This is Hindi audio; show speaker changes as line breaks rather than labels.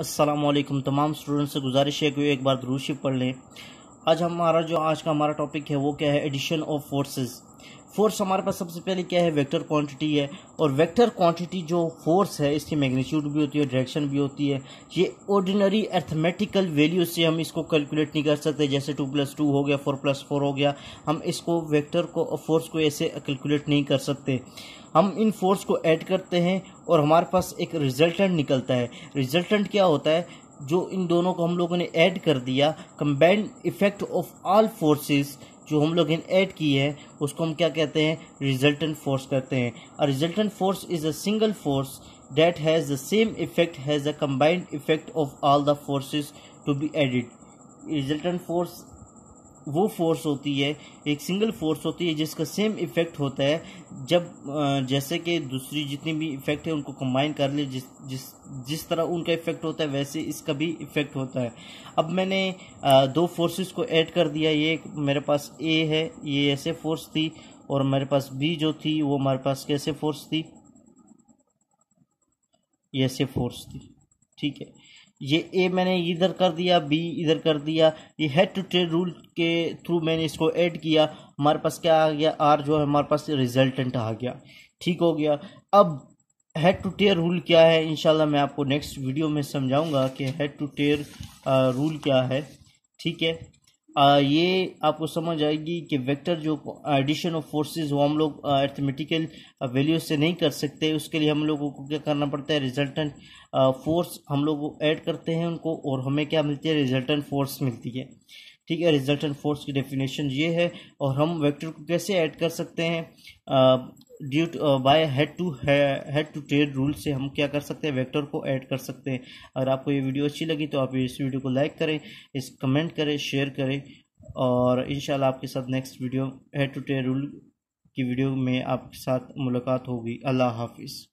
असलम तमाम स्टूडेंट से गुजारिश है कि एक बार दरूशी पढ़ लें आज हमारा जो आज का हमारा टॉपिक है वो क्या है एडिशन ऑफ फोर्सेस फोर्स हमारे पास सबसे पहले क्या है वेक्टर क्वांटिटी है और वेक्टर क्वांटिटी जो फोर्स है इसकी मैग्नीट्यूड भी होती है डायरेक्शन भी होती है ये ऑर्डिनरी एर्थमेटिकल वैल्यू से हम इसको कैलकुलेट नहीं कर सकते जैसे टू प्लस टू हो गया फोर प्लस फोर हो गया हम इसको वेक्टर को फोर्स को ऐसे कैलकुलेट नहीं कर सकते हम इन फोर्स को ऐड करते हैं और हमारे पास एक रिजल्टेंट निकलता है रिजल्टेंट क्या होता है जो इन दोनों को हम लोगों ने ऐड कर दिया combined effect of all forces जो हम लोग ऐड की है उसको हम क्या कहते हैं रिजल्टेंट फोर्स कहते हैं और resultant force is a single force that has the same effect has a combined effect of all the forces to be added resultant force वो फोर्स होती है एक सिंगल फोर्स होती है जिसका सेम इफेक्ट होता है जब जैसे कि दूसरी जितनी भी इफेक्ट है उनको कंबाइन कर ले जिस जिस जिस तरह उनका इफेक्ट होता है वैसे इसका भी इफेक्ट होता है अब मैंने दो फोर्सेस को ऐड कर दिया ये मेरे पास ए है ये ऐसे फोर्स थी और मेरे पास बी जो थी वो हमारे पास कैसे फोर्स थी ये ऐसे फोर्स थी ठीक है ये ए मैंने इधर कर दिया बी इधर कर दिया ये हेड टू टेड रूल के थ्रू मैंने इसको ऐड किया हमारे पास क्या आ गया आर जो है हमारे पास रिजल्टेंट आ गया ठीक हो गया अब हेड टू टेयर रूल क्या है इनशाला मैं आपको नेक्स्ट वीडियो में समझाऊंगा कि हेड टू टेयर रूल क्या है ठीक है ये आपको समझ आएगी कि वेक्टर जो एडिशन ऑफ फोर्सेस वो हम लोग एर्थमेटिकल वैल्यू से नहीं कर सकते उसके लिए हम लोगों को क्या करना पड़ता है रिजल्टेंट फोर्स हम लोग ऐड करते हैं उनको और हमें क्या मिलती है रिजल्टेंट फोर्स मिलती है ठीक है रिजल्टेंट फोर्स की डेफिनेशन ये है और हम वेक्टर को कैसे ऐड कर सकते हैं due by head to head to trade rule से हम क्या कर सकते हैं वेक्टर को ऐड कर सकते हैं अगर आपको ये वीडियो अच्छी लगी तो आप इस वीडियो को लाइक करें इस कमेंट करें शेयर करें और इन आपके साथ next video head to trade rule की वीडियो में आपके साथ मुलाकात होगी अल्लाह हाफिज़